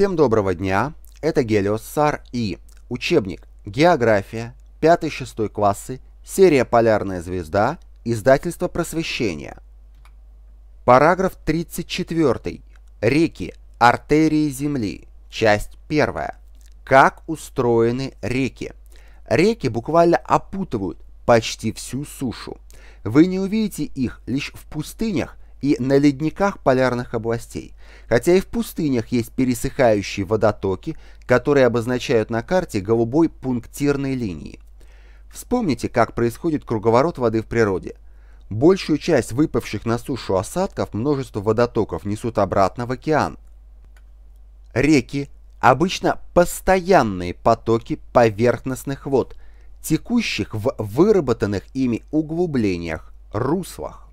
Всем доброго дня! Это Гелиос Сар и учебник «География. 5-6 классы. Серия «Полярная звезда». Издательство «Просвещение». Параграф 34. Реки. Артерии Земли. Часть 1. Как устроены реки? Реки буквально опутывают почти всю сушу. Вы не увидите их лишь в пустынях и на ледниках полярных областей, хотя и в пустынях есть пересыхающие водотоки, которые обозначают на карте голубой пунктирной линии. Вспомните, как происходит круговорот воды в природе. Большую часть выпавших на сушу осадков множество водотоков несут обратно в океан. Реки – обычно постоянные потоки поверхностных вод, текущих в выработанных ими углублениях, руслах.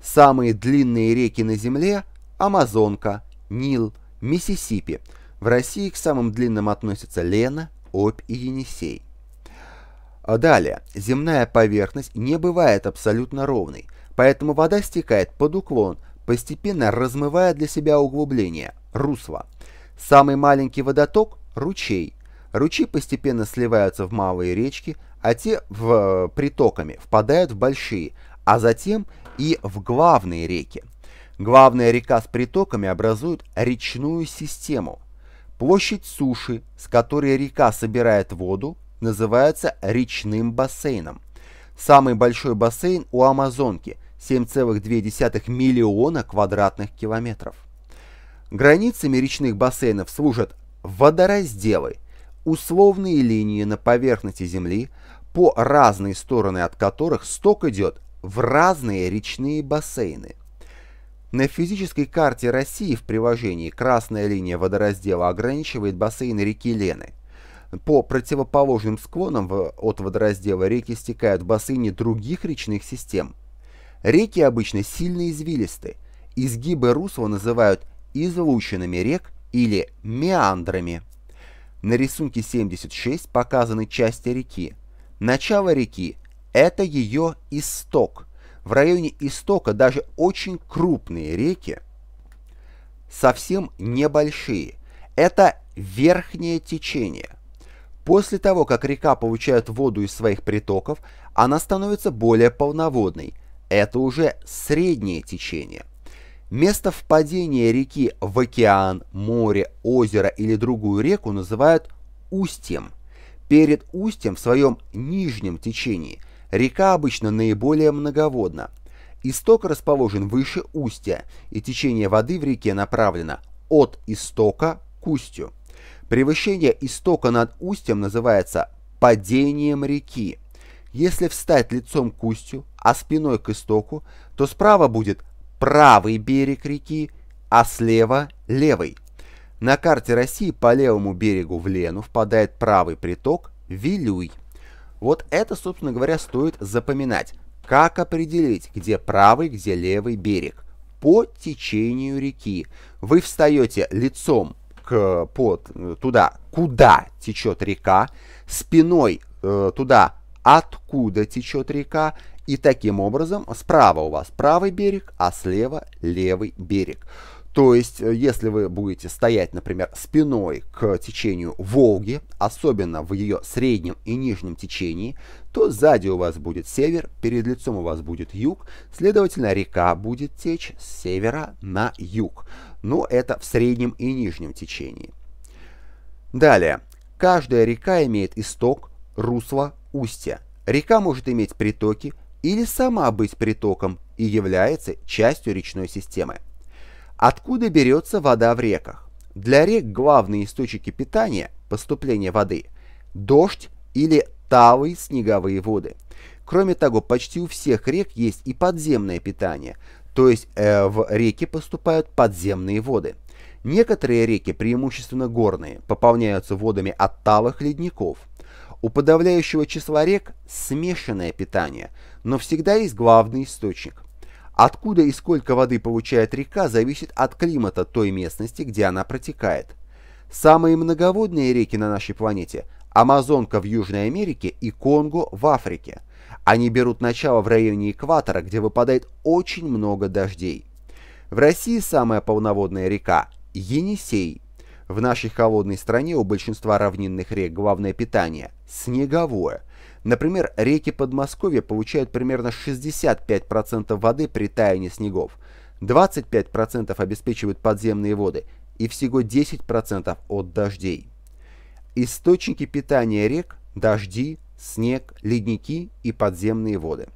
Самые длинные реки на Земле – Амазонка, Нил, Миссисипи. В России к самым длинным относятся Лена, Обь и Енисей. А далее. Земная поверхность не бывает абсолютно ровной, поэтому вода стекает под уклон, постепенно размывая для себя углубление – русло. Самый маленький водоток – ручей. Ручи постепенно сливаются в малые речки, а те в, э, притоками впадают в большие, а затем и в главные реки. Главная река с притоками образует речную систему. Площадь суши, с которой река собирает воду, называется речным бассейном. Самый большой бассейн у Амазонки – 7,2 миллиона квадратных километров. Границами речных бассейнов служат водоразделы, условные линии на поверхности земли, по разные стороны от которых сток идет в разные речные бассейны. На физической карте России в приложении красная линия водораздела ограничивает бассейн реки Лены. По противоположным склонам от водораздела реки стекают бассейны других речных систем. Реки обычно сильно извилисты. Изгибы русла называют излученными рек или меандрами. На рисунке 76 показаны части реки. Начало реки это ее исток. В районе истока даже очень крупные реки совсем небольшие. Это верхнее течение. После того, как река получает воду из своих притоков, она становится более полноводной. Это уже среднее течение. Место впадения реки в океан, море, озеро или другую реку называют устьем. Перед устьем в своем нижнем течении Река обычно наиболее многоводна. Исток расположен выше устья, и течение воды в реке направлено от истока к устью. Превышение истока над устьем называется падением реки. Если встать лицом к устью, а спиной к истоку, то справа будет правый берег реки, а слева – левый. На карте России по левому берегу в Лену впадает правый приток Вилюй. Вот это, собственно говоря, стоит запоминать. Как определить, где правый, где левый берег? По течению реки. Вы встаете лицом к, под, э, туда, куда течет река, спиной э, туда, откуда течет река, и таким образом справа у вас правый берег, а слева левый берег. То есть, э, если вы будете стоять, например, спиной к течению Волги, особенно в ее среднем и нижнем течении, то сзади у вас будет север, перед лицом у вас будет юг, следовательно, река будет течь с севера на юг. Но это в среднем и нижнем течении. Далее. Каждая река имеет исток, русло, устье. Река может иметь притоки или сама быть притоком и является частью речной системы. Откуда берется вода в реках? Для рек главные источники питания, поступления воды, дождь или талые снеговые воды. Кроме того, почти у всех рек есть и подземное питание, то есть э, в реки поступают подземные воды. Некоторые реки, преимущественно горные, пополняются водами от талых ледников. У подавляющего числа рек смешанное питание, но всегда есть главный источник. Откуда и сколько воды получает река, зависит от климата той местности, где она протекает. Самые многоводные реки на нашей планете – Амазонка в Южной Америке и Конго в Африке. Они берут начало в районе экватора, где выпадает очень много дождей. В России самая полноводная река – Енисей. В нашей холодной стране у большинства равнинных рек главное питание – снеговое – Например, реки Подмосковья получают примерно 65% воды при таянии снегов, 25% обеспечивают подземные воды и всего 10% от дождей. Источники питания рек – дожди, снег, ледники и подземные воды.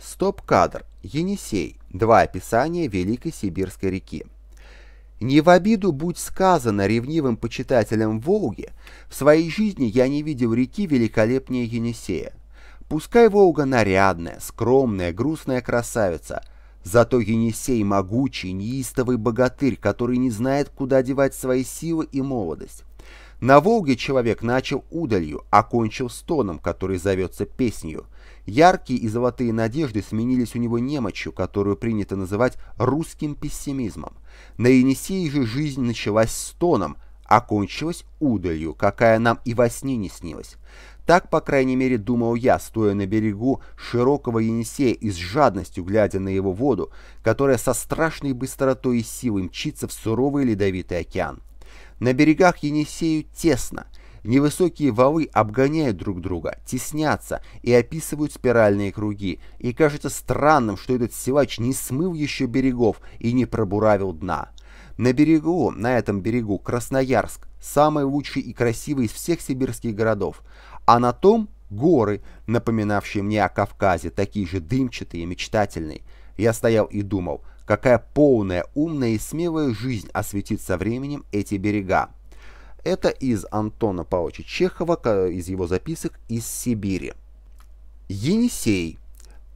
Стоп-кадр. Енисей. Два описания Великой Сибирской реки. Не в обиду будь сказано ревнивым почитателям Волги, в своей жизни я не видел реки великолепнее Енисея. Пускай Волга нарядная, скромная, грустная красавица, зато Енисей могучий, неистовый богатырь, который не знает, куда девать свои силы и молодость. На Волге человек начал удалью, окончил стоном, который зовется песнью – Яркие и золотые надежды сменились у него немочью, которую принято называть русским пессимизмом. На Енисее же жизнь началась с тоном, а кончилась удалью, какая нам и во сне не снилась. Так, по крайней мере, думал я, стоя на берегу широкого Енисея и с жадностью глядя на его воду, которая со страшной быстротой и силой мчится в суровый ледовитый океан. На берегах Енисею тесно, Невысокие валы обгоняют друг друга, теснятся и описывают спиральные круги, и кажется странным, что этот силач не смыл еще берегов и не пробуравил дна. На берегу, на этом берегу, Красноярск, самый лучший и красивый из всех сибирских городов, а на том горы, напоминавшие мне о Кавказе, такие же дымчатые и мечтательные. Я стоял и думал, какая полная, умная и смелая жизнь осветит со временем эти берега. Это из Антона Павловича Чехова, из его записок из Сибири. Енисей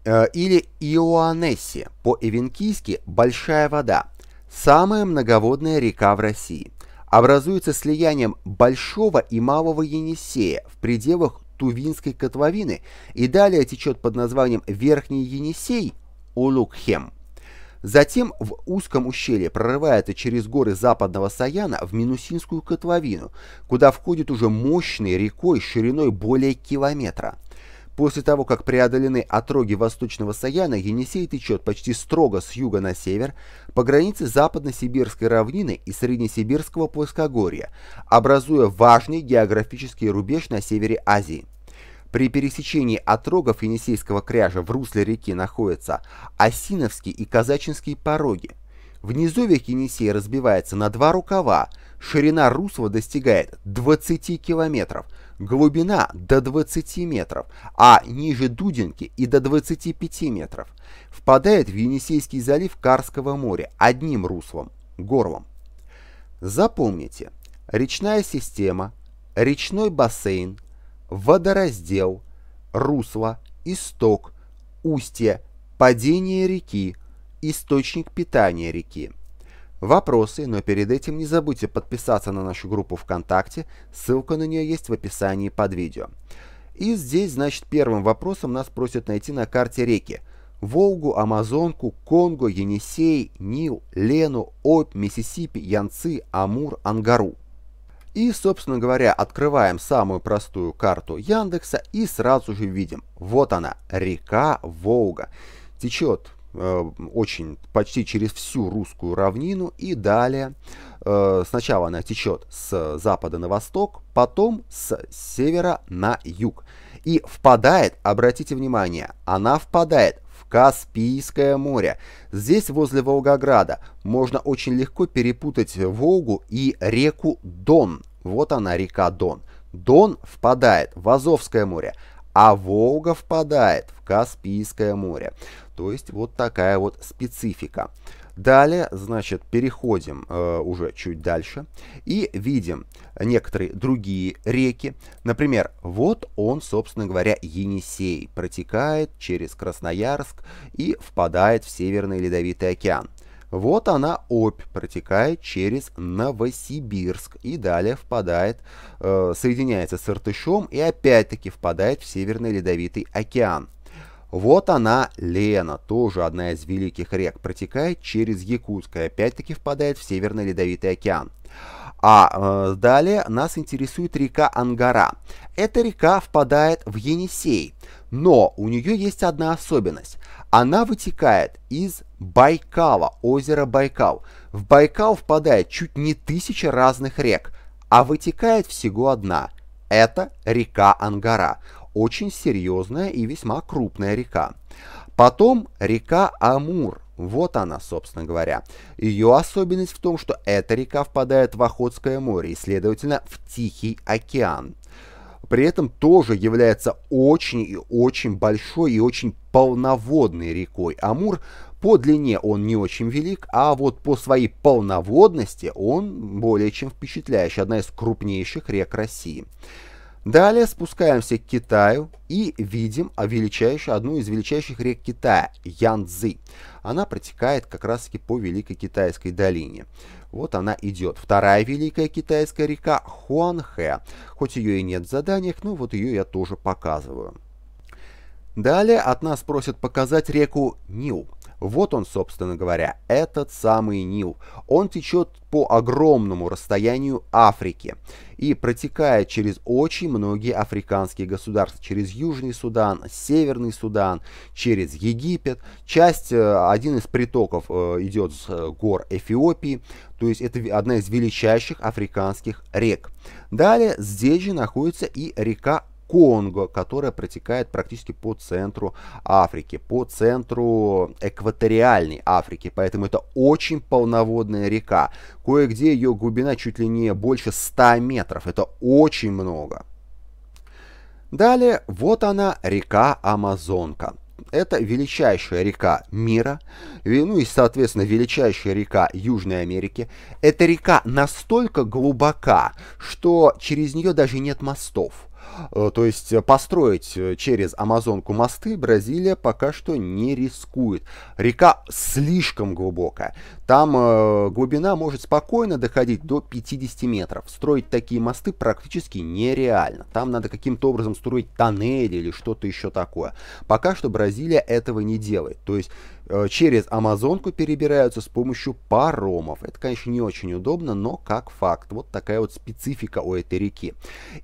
э, или Иоаннесси, по-эвенкийски «большая вода», самая многоводная река в России. Образуется слиянием Большого и Малого Енисея в пределах Тувинской котловины и далее течет под названием Верхний Енисей Улукхем. Затем в узком ущелье прорывается через горы западного Саяна в Минусинскую котловину, куда входит уже мощной рекой шириной более километра. После того, как преодолены отроги Восточного Саяна, Енисей течет почти строго с юга на север по границе Западно-Сибирской равнины и Среднесибирского плоскогорья, образуя важный географический рубеж на севере Азии. При пересечении отрогов Енисейского кряжа в русле реки находятся Осиновский и Казачинский пороги. Внизу низовьях Енисей разбивается на два рукава, ширина русла достигает 20 километров, глубина до 20 метров, а ниже Дудинки и до 25 метров. Впадает в Енисейский залив Карского моря одним руслом – горлом. Запомните, речная система, речной бассейн, водораздел, русло, исток, устье, падение реки, источник питания реки. Вопросы, но перед этим не забудьте подписаться на нашу группу ВКонтакте, ссылка на нее есть в описании под видео. И здесь, значит, первым вопросом нас просят найти на карте реки. Волгу, Амазонку, Конго, Енисей, Нил, Лену, Обь, Миссисипи, Янцы, Амур, Ангару. И, собственно говоря, открываем самую простую карту Яндекса и сразу же видим, вот она, река Волга. Течет э, очень почти через всю русскую равнину и далее э, сначала она течет с запада на восток потом с севера на юг и впадает обратите внимание она впадает Каспийское море. Здесь, возле Волгограда, можно очень легко перепутать Волгу и реку Дон. Вот она, река Дон. Дон впадает в Азовское море, а Волга впадает в Каспийское море. То есть вот такая вот специфика. Далее, значит, переходим э, уже чуть дальше и видим некоторые другие реки. Например, вот он, собственно говоря, Енисей, протекает через Красноярск и впадает в Северный Ледовитый океан. Вот она, Обь, протекает через Новосибирск и далее впадает, э, соединяется с Иртышом и опять-таки впадает в Северный Ледовитый океан. Вот она, Лена, тоже одна из великих рек, протекает через Якутск и опять-таки впадает в Северный Ледовитый океан. А э, далее нас интересует река Ангара. Эта река впадает в Енисей, но у нее есть одна особенность. Она вытекает из Байкала, озера Байкал. В Байкал впадает чуть не тысяча разных рек, а вытекает всего одна. Это река Ангара очень серьезная и весьма крупная река. Потом река Амур. Вот она, собственно говоря. Ее особенность в том, что эта река впадает в Охотское море и, следовательно, в Тихий океан. При этом тоже является очень и очень большой и очень полноводной рекой. Амур по длине он не очень велик, а вот по своей полноводности он более чем впечатляющий, одна из крупнейших рек России. Далее спускаемся к Китаю и видим величайшую, одну из величайших рек Китая – Янцзы. Она протекает как раз-таки по Великой Китайской долине. Вот она идет. Вторая Великая Китайская река – Хуанхэ. Хоть ее и нет в заданиях, но вот ее я тоже показываю. Далее от нас просят показать реку Нил. Вот он, собственно говоря, этот самый Нил. Он течет по огромному расстоянию Африки и протекает через очень многие африканские государства, через Южный Судан, Северный Судан, через Египет. Часть, э, один из притоков э, идет с э, гор Эфиопии, то есть это одна из величайших африканских рек. Далее здесь же находится и река Конго, которая протекает практически по центру Африки, по центру экваториальной Африки. Поэтому это очень полноводная река. Кое-где ее глубина чуть ли не больше 100 метров. Это очень много. Далее, вот она, река Амазонка. Это величайшая река мира, ну и, соответственно, величайшая река Южной Америки. Эта река настолько глубока, что через нее даже нет мостов. Э, то есть э, построить э, через Амазонку мосты Бразилия пока что не рискует. Река слишком глубокая. Там глубина может спокойно доходить до 50 метров. Строить такие мосты практически нереально. Там надо каким-то образом строить тоннели или что-то еще такое. Пока что Бразилия этого не делает. То есть Э, через Амазонку перебираются с помощью паромов. Это, конечно, не очень удобно, но как факт. Вот такая вот специфика у этой реки.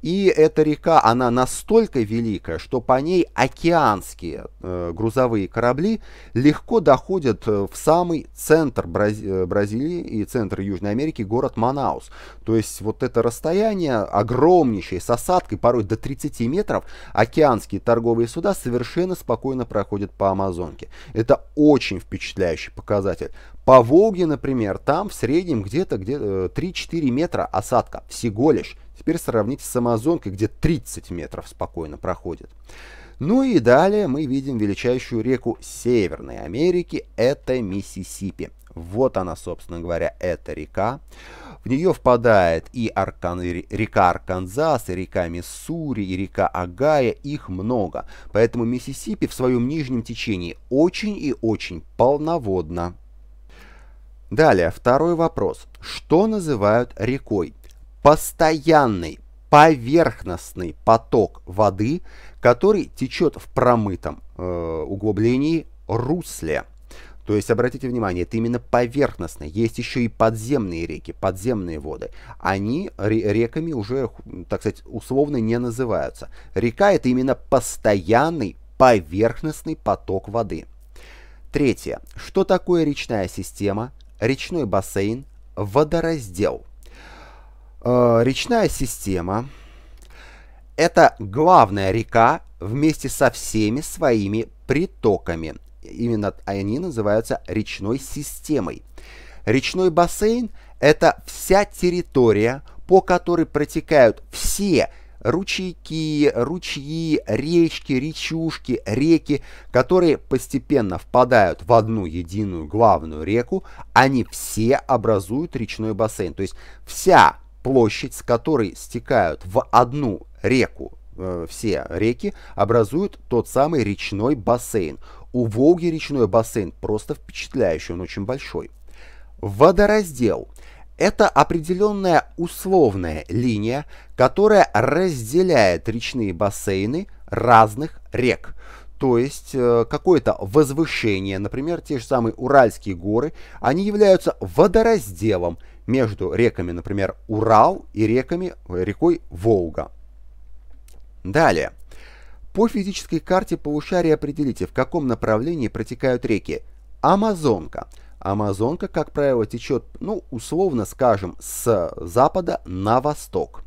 И эта река, она настолько великая, что по ней океанские э, грузовые корабли легко доходят э, в самый центр Брази э, Бразилии и центр Южной Америки, город Манаус. То есть вот это расстояние огромнейшее, с осадкой порой до 30 метров, океанские торговые суда совершенно спокойно проходят по Амазонке. Это очень очень впечатляющий показатель. По Волге, например, там в среднем где-то где 3-4 э, метра осадка, всего лишь. Теперь сравните с Амазонкой, где 30 метров спокойно проходит. Ну и далее мы видим величайшую реку Северной Америки, это Миссисипи. Вот она, собственно говоря, эта река. В нее впадает и Аркан, река Арканзас, и река Миссури, и река Агая, их много. Поэтому Миссисипи в своем нижнем течении очень и очень полноводна. Далее, второй вопрос. Что называют рекой? Постоянный поверхностный поток воды, который течет в промытом э, углублении русле. То есть, обратите внимание, это именно поверхностно. Есть еще и подземные реки, подземные воды. Они реками уже, так сказать, условно не называются. Река — это именно постоянный поверхностный поток воды. Третье. Что такое речная система, речной бассейн, водораздел? Э, речная система — это главная река вместе со всеми своими притоками — именно они называются речной системой. Речной бассейн – это вся территория, по которой протекают все ручейки, ручьи, речки, речушки, реки, которые постепенно впадают в одну единую главную реку, они все образуют речной бассейн. То есть вся площадь, с которой стекают в одну реку Э, все реки образуют тот самый речной бассейн. У Волги речной бассейн просто впечатляющий, он очень большой. Водораздел – это определенная условная линия, которая разделяет речные бассейны разных рек. То есть э, какое-то возвышение, например, те же самые Уральские горы, они являются водоразделом между реками, например, Урал и реками, э, рекой Волга. Далее. По физической карте полушария определите, в каком направлении протекают реки. Амазонка. Амазонка, как правило, течет, ну, условно скажем, с запада на восток.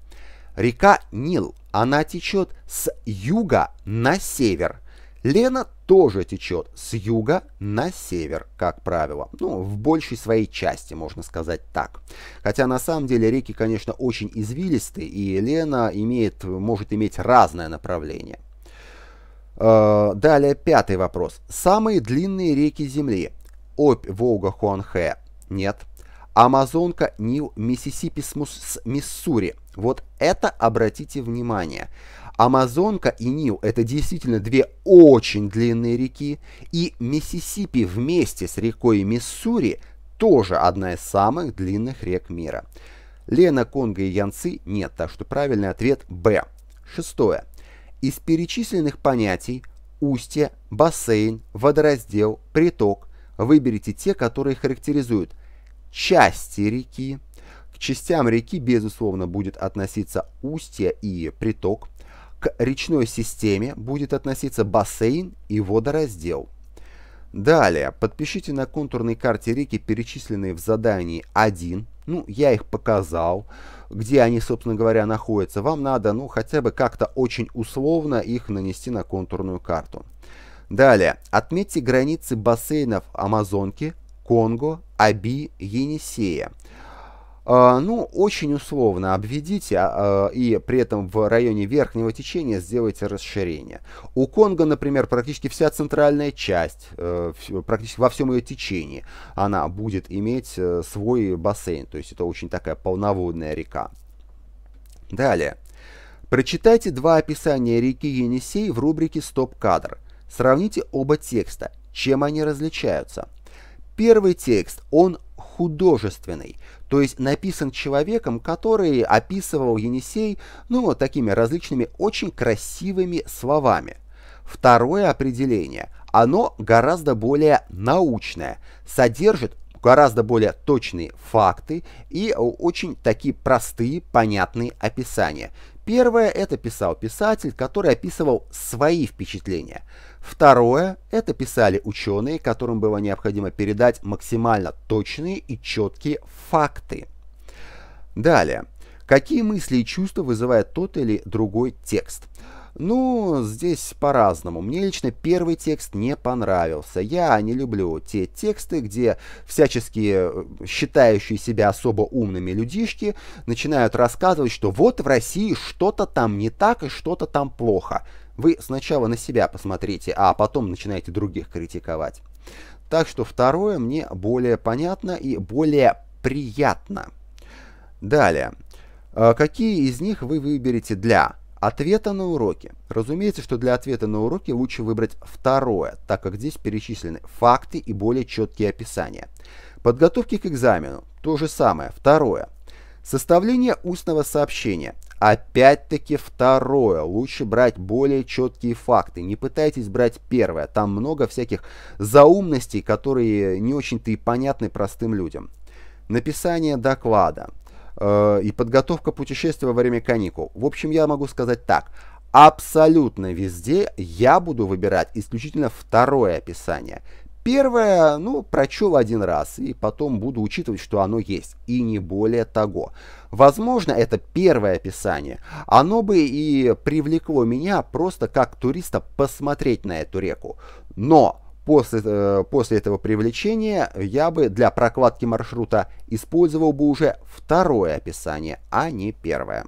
Река Нил. Она течет с юга на север. Лена тоже течет с юга на север, как правило. Ну, в большей своей части, можно сказать так. Хотя на самом деле реки, конечно, очень извилистые и Лена имеет, может иметь разное направление. Э, далее пятый вопрос. Самые длинные реки Земли. Обь, Волга, Хуанхэ. Нет. Амазонка Нью-Миссисипи с Миссури. Вот это обратите внимание. Амазонка и Нил – это действительно две очень длинные реки, и Миссисипи вместе с рекой Миссури тоже одна из самых длинных рек мира. Лена, Конго и Янцы нет, так что правильный ответ – Б. Шестое. Из перечисленных понятий устье, бассейн, водораздел, приток выберите те, которые характеризуют части реки. К частям реки, безусловно, будет относиться устье и приток. К речной системе будет относиться бассейн и водораздел. Далее, подпишите на контурной карте реки, перечисленные в задании 1. Ну, я их показал, где они, собственно говоря, находятся. Вам надо, ну, хотя бы как-то очень условно их нанести на контурную карту. Далее, отметьте границы бассейнов Амазонки Конго, Аби, Енисея. А, ну, очень условно обведите а, а, и при этом в районе верхнего течения сделайте расширение. У Конго, например, практически вся центральная часть, э, практически во всем ее течении, она будет иметь э, свой бассейн. То есть это очень такая полноводная река. Далее. Прочитайте два описания реки Енисей в рубрике «Стоп-кадр». Сравните оба текста, чем они различаются – Первый текст, он художественный, то есть написан человеком, который описывал Енисей, ну, такими различными очень красивыми словами. Второе определение, оно гораздо более научное, содержит гораздо более точные факты и очень такие простые, понятные описания. Первое – это писал писатель, который описывал свои впечатления. Второе – это писали ученые, которым было необходимо передать максимально точные и четкие факты. Далее. Какие мысли и чувства вызывает тот или другой текст? Ну, здесь по-разному. Мне лично первый текст не понравился. Я не люблю те тексты, где всячески э, считающие себя особо умными людишки начинают рассказывать, что вот в России что-то там не так и что-то там плохо. Вы сначала на себя посмотрите, а потом начинаете других критиковать. Так что второе мне более понятно и более приятно. Далее. Э, какие из них вы выберете для Ответы на уроки. Разумеется, что для ответа на уроки лучше выбрать второе, так как здесь перечислены факты и более четкие описания. Подготовки к экзамену. То же самое. Второе. Составление устного сообщения. Опять-таки второе. Лучше брать более четкие факты. Не пытайтесь брать первое. Там много всяких заумностей, которые не очень-то и понятны простым людям. Написание доклада. Э, и подготовка путешествия во время каникул. В общем, я могу сказать так. Абсолютно везде я буду выбирать исключительно второе описание. Первое, ну, прочел один раз, и потом буду учитывать, что оно есть, и не более того. Возможно, это первое описание. Оно бы и привлекло меня просто как туриста посмотреть на эту реку. Но После, э, после этого привлечения я бы для прокладки маршрута использовал бы уже второе описание, а не первое.